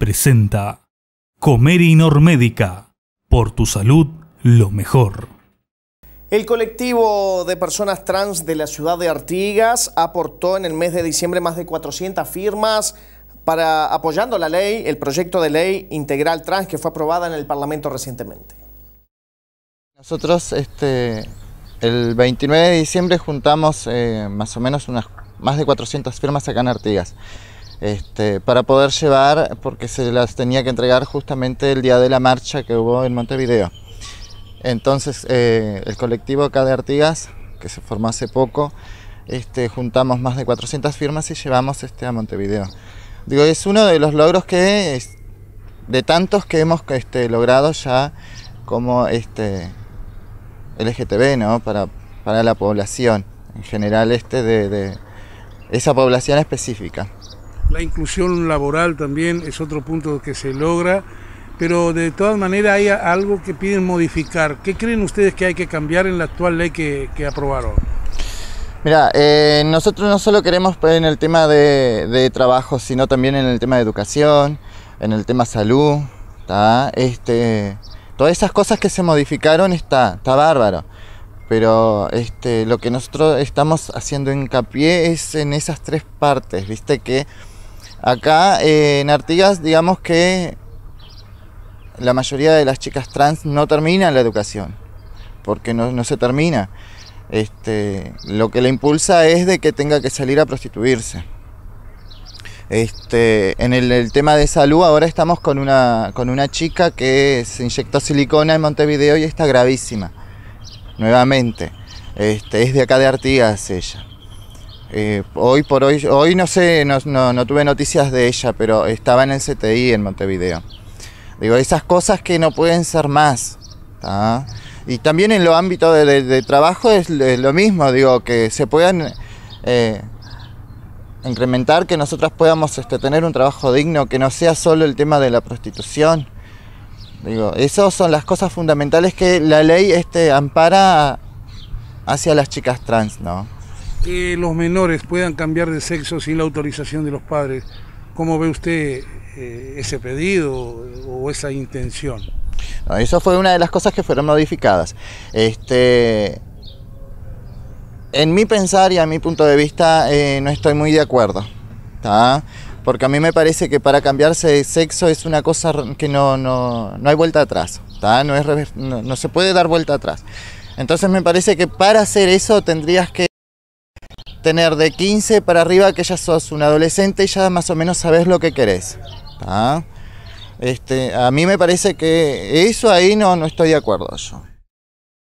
presenta Comer Médica. Por tu salud, lo mejor. El colectivo de personas trans de la ciudad de Artigas aportó en el mes de diciembre más de 400 firmas para apoyando la ley, el proyecto de ley integral trans que fue aprobada en el Parlamento recientemente. Nosotros este, el 29 de diciembre juntamos eh, más o menos unas más de 400 firmas acá en Artigas. Este, para poder llevar, porque se las tenía que entregar justamente el día de la marcha que hubo en Montevideo. Entonces eh, el colectivo acá de Artigas, que se formó hace poco, este, juntamos más de 400 firmas y llevamos este, a Montevideo. Digo, es uno de los logros que, de tantos que hemos este, logrado ya como este, LGTB, Para, la población en general este de esa población específica. La inclusión laboral también es otro punto que se logra, pero de todas maneras hay algo que piden modificar. ¿Qué creen ustedes que hay que cambiar en la actual ley que, aprobaron? Mira, eh, nosotros no solo queremos pues, en el tema de, trabajo, sino también en el tema de educación, en el tema salud, este, todas esas cosas que se modificaron está, está bárbaro. Pero este, lo que nosotros estamos haciendo hincapié es en esas tres partes, viste que Acá eh, en Artigas, digamos que la mayoría de las chicas trans no terminan la educación, porque no, se termina. Este, lo que le impulsa es de que tenga que salir a prostituirse. Este, en el, tema de salud ahora estamos con una, con una chica que se inyectó silicona en Montevideo y está gravísima, nuevamente. Este, es de acá de Artigas ella. Eh, hoy por hoy, hoy no sé, no, tuve noticias de ella, pero estaba en el CTI en Montevideo. Digo, esas cosas que no pueden ser más. Y también en lo ámbito de, trabajo es, lo mismo, digo, que se puedan eh, incrementar, que nosotras podamos este, tener un trabajo digno, que no sea solo el tema de la prostitución. Digo, esas son las cosas fundamentales que la ley este, ampara hacia las chicas trans, ¿no? que los menores puedan cambiar de sexo sin la autorización de los padres. ¿Cómo ve usted eh, ese pedido eh, o esa intención? eso fue una de las cosas que fueron modificadas. Este, en mi pensar y a mi punto de vista eh, no estoy muy de acuerdo. Porque a mí me parece que para cambiarse de sexo es una cosa que no, hay vuelta atrás. No, es, no se puede dar vuelta atrás. Entonces me parece que para hacer eso tendrías que tener de 15 para arriba que ya sos un adolescente y ya más o menos sabes lo que querés. Este, a mí me parece que eso ahí no, no estoy de acuerdo yo.